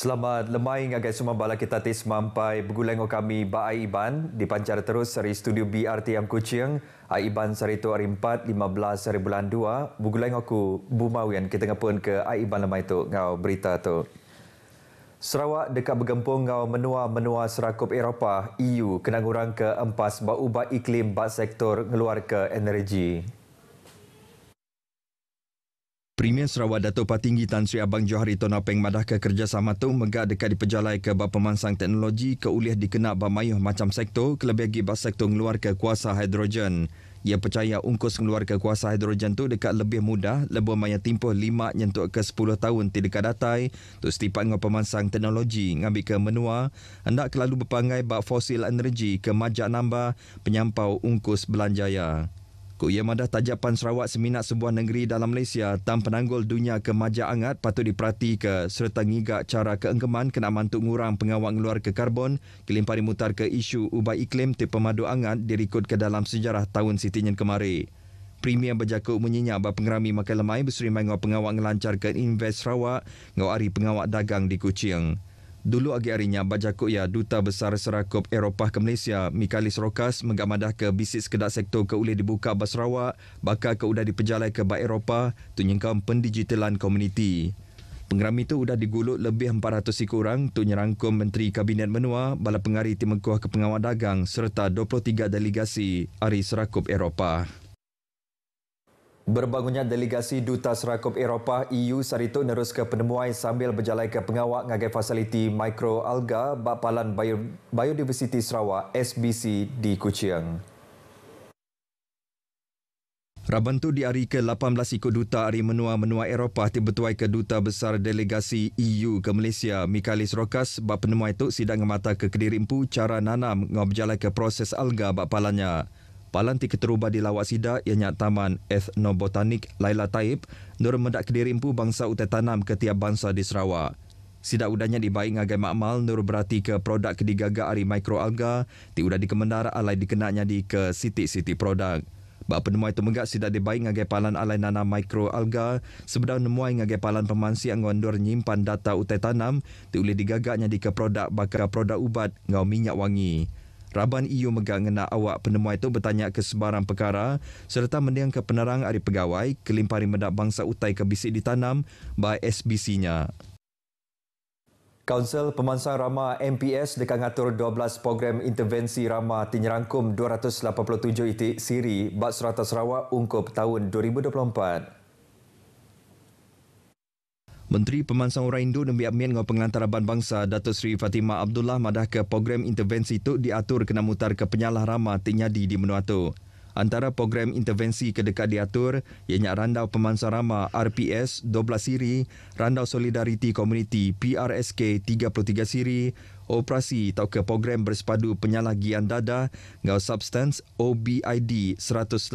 Selamat lemai agak semua bala kita tes mampai begulang kami Baai Iban dipancar terus dari studio BRT yang kucing Ai Iban sehari itu lima belas 15 hari bulan 2 begulang aku Bumawian kita ngapun ke Ai Iban lemai itu ngau berita tu. Sarawak dekat begempung ngau menua-menua serakup Eropah EU kena ngurang ke empat bau bau iklim bat sektor keluar ke energi. Premier Sarawak datuk Patinggi Tan Sri Abang Johari Tona Peng Madah ke kerjasama tu megak dekat dipejalai ke bab pemansang teknologi ke ulih dikenak bab macam sektor kelebih lagi bab sektor ngeluar ke kuasa hidrogen. Ia percaya ungkus ngeluar ke kuasa hidrogen tu dekat lebih mudah lebih maya timpuh lima nyentuk ke sepuluh tahun ti dekat datai tu setipat dengan pemansang teknologi ngambil ke menua hendak kelalu berpangai bab fosil energi ke majak nambah penyampau ungkus belanjaya. Kok Yamada Tajapan Sarawak Seminat Sebuah Negeri dalam Malaysia Tan Penanggul Dunia kemaja Angat patut diperhati ke serta ngigak cara keengkeman kena mantuk ngurang pengawal ngeluar ke karbon kelimpari mutar ke isu ubah iklim ti pemadu angat dirikut ke dalam sejarah tahun sitinyan kemari. Premier berjaga menyinyak bahawa pengerami makan lemai berseri mengawal pengawal ngelancar ke invest Sarawak ngawari pengawak dagang di Kuching. Dulu agi harinya bajakuk ya Duta Besar Serakop Eropah ke Malaysia, Mikalis Rokas menggamadah ke bisnis kedak sektor ke boleh dibuka Basrawak, bakal keudah udah dipejalai ke Bak Eropah, tunjengkam pendigitalan komuniti. Pengeram itu sudah digulut lebih 400 si kurang untuk nyerangkum Menteri Kabinet Menua, Bala Pengari Timengkuah Kepengawal Dagang serta 23 delegasi Ari Serakop Eropah. Berbangunnya delegasi Duta Serakup Eropah EU Sarito nerus ke penemuan sambil berjalan ke pengawak ngagai fasiliti mikroalga Bapalan Bio- Biodiversity Sarawak SBC di Kuching. Raban tu di hari ke-18 ikut duta hari menua-menua Eropah tiba-tuai ke duta besar delegasi EU ke Malaysia, Mikalis Rokas, bak penemua itu sidang mata ke Kediri Empu cara nanam ngob jalan ke proses alga bak palanya. Palanti Keteruba di Lawak Sida ianya Taman Ethnobotanik Laila Taib nur mendak kedirimpu bangsa utai tanam ke tiap bangsa di Sarawak. Sida udahnya dibaik ngagai makmal nur berarti ke produk kedigaga ari mikroalga ti udah dikemendar alai dikenaknya di ke siti-siti produk. Ba penemuai itu megak sida dibaik ngagai palan alai nanam mikroalga sebeda nemuai ngagai palan pemansi anggon nur nyimpan data utai tanam ti uli digagaknya di ke produk bakal produk ubat ngau minyak wangi. Raban EU megang nak awak penemuan itu bertanya ke sebarang perkara serta mendiang ke penerang dari pegawai kelimpari mendak bangsa utai ke bisik ditanam by SBC-nya. Kaunsel Pemansang Rama MPS dekat ngatur 12 program intervensi Rama tinjerangkum 287 itik siri Bak Serata Sarawak ungkup tahun 2024. Menteri Pemansang Orang Hindu Nabi Amin dengan pengantar Aban Bangsa Datuk Seri Fatimah Abdullah madah ke program intervensi itu diatur kena mutar ke penyalah ramah tinyadi di Menua Tuh. Antara program intervensi kedekat diatur ianya Randau Pemansarama RPS 12 Siri, Randau Solidariti Komuniti PRSK 33 Siri, Operasi atau ke program bersepadu penyalahgian dada ngau substance OBID 187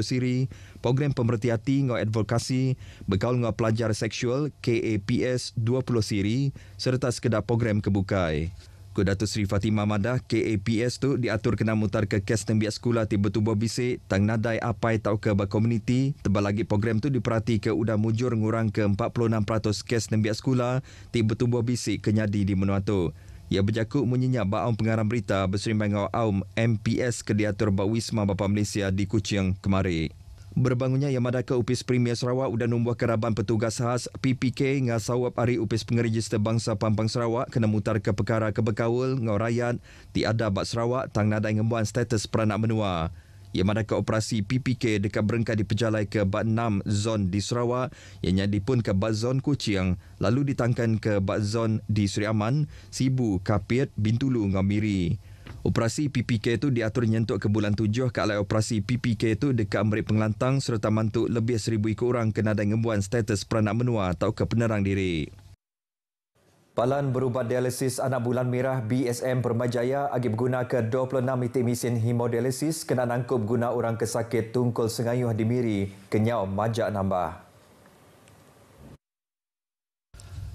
siri, program pemerhati hati ngau advokasi bekal ngau pelajar seksual KAPS 20 siri serta sekedar program kebukai. Ku Datuk Seri Fatimah Madah, KAPS tu diatur kena mutar ke kes tembiak sekolah tiba tubuh bisik, tang nadai apai tau ke berkomuniti. Tebal lagi program tu diperhati ke udah mujur ngurang ke 46% kes tembiak sekolah tiba tubuh bisik kenyadi di menua tu. Ia berjaku menyenyap baum pengarang berita bersering bangau aum MPS ke diatur bak Wisma Bapak Malaysia di Kuching kemarin. Berbangunnya yang madaka upis Premier Sarawak dan nombor keraban petugas khas PPK ngah sawab hari upis pengerjister bangsa Pampang Sarawak kena mutar ke perkara kebekawul ngau rakyat tiada bak Sarawak tang Nada yang ngembuan status peranak menua. Yang madaka operasi PPK dekat berengkai di pejalai ke bat 6 zon di Sarawak yang nyadi pun ke bat zon Kuching lalu ditangkan ke bat zon di Seri Aman, Sibu, Kapit, Bintulu ngau Miri. Operasi PPK itu diatur nyentuk ke bulan tujuh ke alat operasi PPK itu dekat Merik Pengelantang serta mantuk lebih seribu ikut orang kena dan ngembuan status peranak menua atau kepenerang diri. Palan berubat dialisis anak bulan merah BSM Permajaya agi berguna ke 26 itik mesin hemodialisis kena nangkup guna orang kesakit tungkul sengayuh di Miri, Kenyau, Majak, Nambah.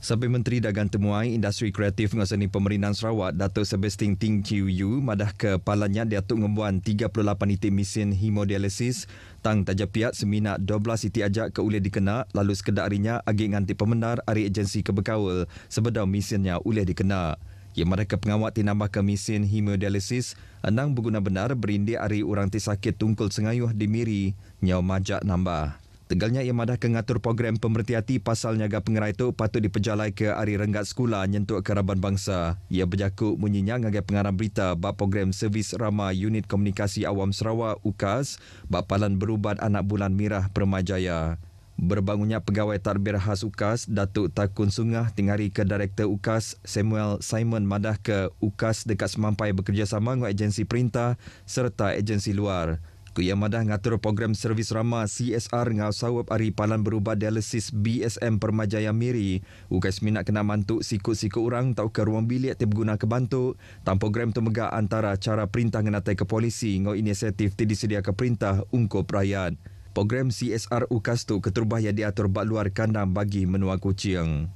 Sampai Menteri Dagang Temuai Industri Kreatif Mengasani Pemerintahan Sarawak Datuk Sebastian Ting Chiu Yu madah kepalanya Datuk Ngembuan 38 itik mesin hemodialisis tang tajak piat semina 12 itik ajak ke ulih dikena lalu sekedar arinya agik nganti pemenar ari agensi kebekawal sebedau mesinnya ulih dikena. Ia mereka pengawat tinambah ke mesin hemodialisis enang berguna benar berindi ari orang tersakit tungkul sengayuh di miri nyau majak nambah. Tegalnya ia madah kengatur program pemerhati pasal nyaga pengerai itu patut dipejalai ke hari renggat sekolah nyentuk keraban bangsa. Ia berjaku munyinya ngagai pengarah berita bak program Servis Ramah Unit Komunikasi Awam Sarawak UKAS bak palan berubat anak bulan mirah permajaya. Berbangunnya pegawai tarbir khas UKAS, Datuk Takun Sungah tinggari ke Direktur UKAS Samuel Simon madah ke UKAS dekat semampai bekerjasama dengan agensi perintah serta agensi luar. Kuyang Madah ngatur program servis ramah CSR ngau sawab ari palan berubah dialisis BSM Permajaya Miri. Ukas minat kena mantuk sikut-sikut orang tau ke ruang bilik tiap guna ke bantuk. Tan program tu megak antara cara perintah ngenatai ke polisi ngau inisiatif ti disedia ke perintah ungko perayaan. Program CSR Ukas tu keterubah yang diatur bak luar kandang bagi menua kucing.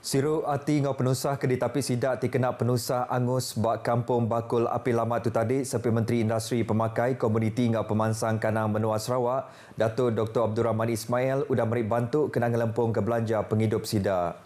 Siru ati ngau penusah ke tapi sidak tikena penusah angus bak kampung bakul api lama tu tadi sepi Menteri Industri Pemakai Komuniti ngau pemansang kanan menua Sarawak Dato Dr. Abdul Rahman Ismail udah merik bantu kena ngelempung ke belanja penghidup sidak.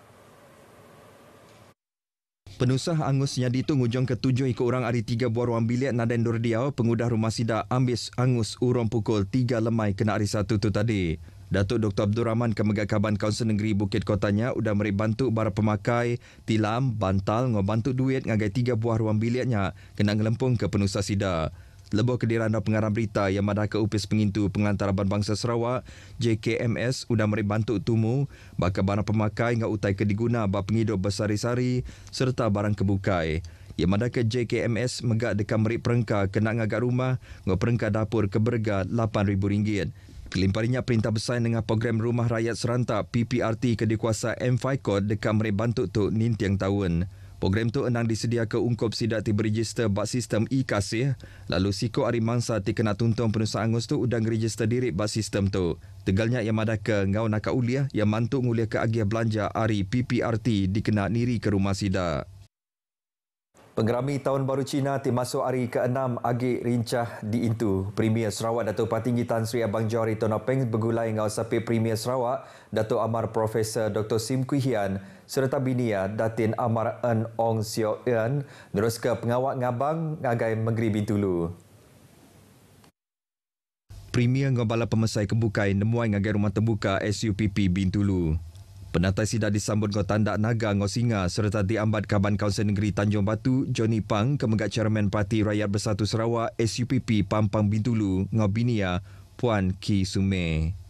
Penusah angus nyadi itu ngujung ke tujuh ikut orang hari tiga buah ruang bilik Nadain Nur Diaw, pengudah rumah sidak ambis angus urung pukul tiga lemai kena hari satu tu tadi. Datuk Dr. Abdul Rahman Kemegakaban Kaunsel Negeri Bukit Kotanya sudah meri bantu para pemakai tilam, bantal, ngobantu duit ngagai tiga buah ruang biliknya kena ngelempung ke penusa sida. Lebuh kediran dan pengarah berita yang madah ke upis pengintu pengantar Aban Bangsa Sarawak, JKMS, sudah meri bantu tumu baka barang pemakai ngak utai kediguna bak penghidup bersari-sari serta barang kebukai. Yang mada ke JKMS megak dekat merik perengka kena ngagak rumah ngau perengka dapur keberga RM8,000. Dilimparinya perintah besar dengan program Rumah Rakyat Serantak PPRT Kedekuasa M5 Court dekat Merib Bantuk Tu Nintiang Tahun. Program tu enang disedia ke ungkup sidak ti berregister bak sistem e-kasih lalu siko hari mangsa ti kena tuntung penusa angus tu udang register diri bak sistem tu. Tegalnya yang ke ngau nak uliah yang mantuk ngulia ke agia belanja hari PPRT dikena niri ke rumah sidak. Penggerami Tahun Baru Cina tim masuk hari ke-6 agik rincah di itu. Premier Sarawak Dato' Patinggi Tan Sri Abang Johari Tono Peng bergulai dengan Osapir Premier Sarawak Dato' Amar Profesor Dr. Sim Kui Hian serta Binia Datin Amar En Ong Sio Ean terus ke pengawak ngabang ngagai Menggeri Bintulu. Premier Ngobala Pemesai Kebukai nemuai ngagai rumah terbuka SUPP Bintulu. Penatai sidak disambut ngau tandak naga ngau singa serta diambat kaban kawasan negeri Tanjung Batu, Johnny Pang, kemegat Chairman Parti Rakyat Bersatu Sarawak, SUPP, Pampang Bintulu, ngau Binia, Puan Ki Sumeh.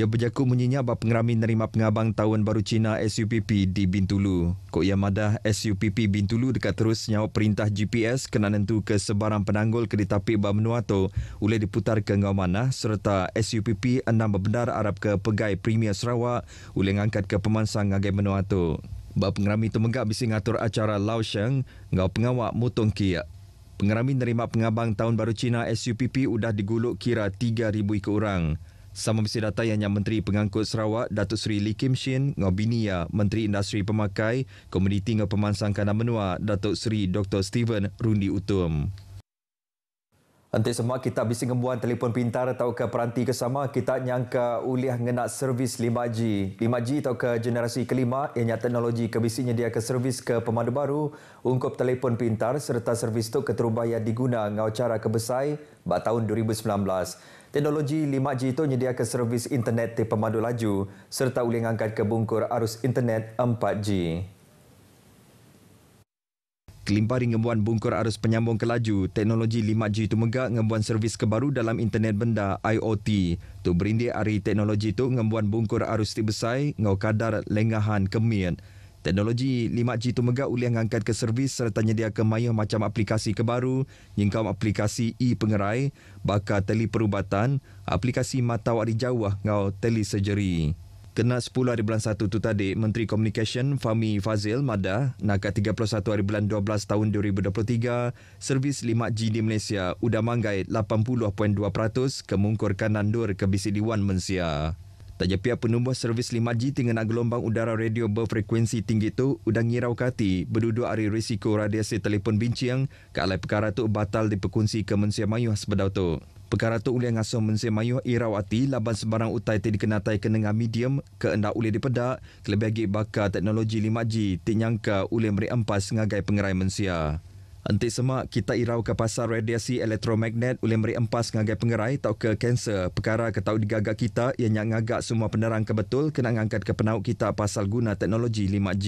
ia berjaku menyinyap bab pengerami nerima pengabang tahun baru Cina SUPP di Bintulu. Kok ia madah SUPP Bintulu dekat terus nyawa perintah GPS kena nentu ke sebarang penanggul ke ditapik bab menuato boleh diputar ke ngau mana serta SUPP enam berbendar Arab ke pegai Premier Sarawak boleh ngangkat ke pemansang agai menuato. Bab pengerami itu menggap bisi ngatur acara Lao Sheng ngau pengawak Mutong Kia. Pengerami nerima pengabang tahun baru Cina SUPP sudah diguluk kira 3,000 ikut orang. Sama mesti data yang yang Menteri Pengangkut Sarawak Datuk Seri Lee Kim Shin Ngobinia Menteri Industri Pemakai Komuniti Ngopemansang Kanan Menua Datuk Seri Dr. Steven Rundi Utum Antik semua kita bisa ngembuan telefon pintar atau ke peranti kesama kita nyangka uliah ngenak servis 5G. 5G atau ke generasi kelima ianya teknologi kebisinya dia ke servis ke pemandu baru ungkup telefon pintar serta servis tu keterubah yang diguna ngau cara kebesai bak tahun 2019. Teknologi 5G itu menyediakan servis internet di pemandu laju serta boleh mengangkat ke bungkur arus internet 4G. Kelimpah ringembuan bungkur arus penyambung ke laju, teknologi 5G itu megak ngembuan servis kebaru dalam internet benda IoT. Tu berindik hari teknologi itu ngembuan bungkur arus tibesai ngau kadar lengahan kemian. Teknologi 5G itu megah uliang angkat ke servis serta nyedia ke macam aplikasi kebaru, nyingkam aplikasi e-pengerai, bakar perubatan, aplikasi mata wari jauh ah ngau telesurgery. Kena 10 hari bulan 1 tu tadi, Menteri Komunikasi Fahmi Fazil Mada nak 31 hari bulan 12 tahun 2023, servis 5G di Malaysia udah manggai 80.2% kemungkur kanan dur ke BCD1 Mensia. Tanya pihak penubuh servis 5G dengan nak gelombang udara radio berfrekuensi tinggi itu udah ngirau kati berduduk dari risiko radiasi telefon bincang ke alai perkara itu batal diperkunci ke Mensia Mayuh sebedau itu. Perkara itu oleh ngaso Mensia Mayuh irau hati laban sebarang utai tadi kenatai ke nengah medium ke endak oleh dipedak kelebih bakar teknologi 5G tinyangka oleh meriampas ngagai pengerai Mensia. Enti semak kita irau ke pasar radiasi elektromagnet oleh meri empas ngagai pengerai tau ke kanser. Perkara ke tau digagak kita yang yang ngagak semua penerang kebetul kena ngangkat ke penaut kita pasal guna teknologi 5G.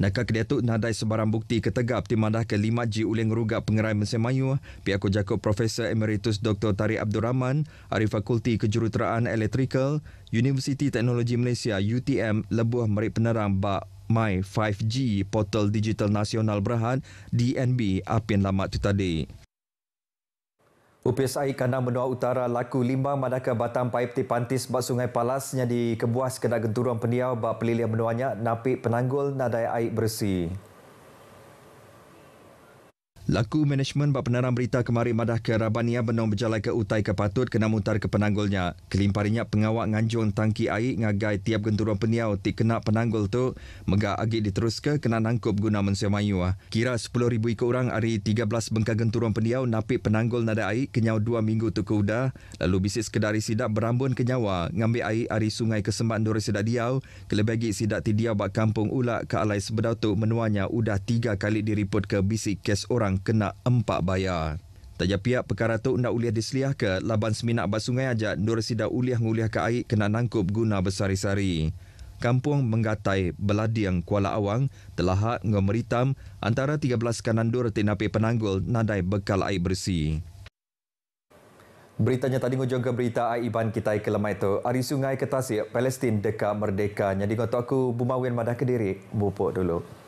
Naka kedia tu nadai sebarang bukti ketegap di ke 5G uleh ngeruga pengerai Mesir Mayu, pihak kujakup Profesor Emeritus Dr. Tari Abdul Rahman, Arif Fakulti Kejuruteraan Elektrikal, Universiti Teknologi Malaysia UTM, lebuah Meri penerang bak My 5G Portal Digital Nasional Berhad DNB Apin Lamat itu tadi. UPSI Kandang Benua Utara laku limbang madaka batang paip di pantis bak sungai palas yang dikebuas kena genturuan peniau bak pelilih benuanya napik penanggul nadai air bersih. Laku manajemen bak penerang berita kemarin madah ke Rabania benong berjalan ke utai ke patut kena mutar ke penanggulnya. Kelimparinya pengawak nganjung tangki air ngagai tiap genturuan peniau ti kena penanggul tu mega agi diterus ke kena nangkup guna mensemayu. Ah. Kira 10,000 ikut orang hari 13 bengkak genturuan peniau napik penanggul nada air kenyau 2 minggu tu ke udah. Lalu bisik sekedari sidak berambun kenyawa ngambil air hari sungai kesempat nuri sidak diau kelebagi sidak ti diau bak kampung ulak ke alai sebedau tu menuanya udah 3 kali diriput ke bisik kes orang yang kena empat bayar. Tajak pihak perkara tu nak uliah disliah ke laban seminak basungai aja nur sida uliah nguliah ke air kena nangkup guna bersari-sari. Kampung Menggatai Beladiang Kuala Awang telah hak ngemeritam antara 13 kanandur tinapi penanggul nadai bekal air bersih. Beritanya tadi ngujur ke berita air iban kita ke lemai tu. Hari sungai ke tasik, Palestin dekat merdeka. Jadi kata aku, Bumawin Madah Kediri, bupuk dulu.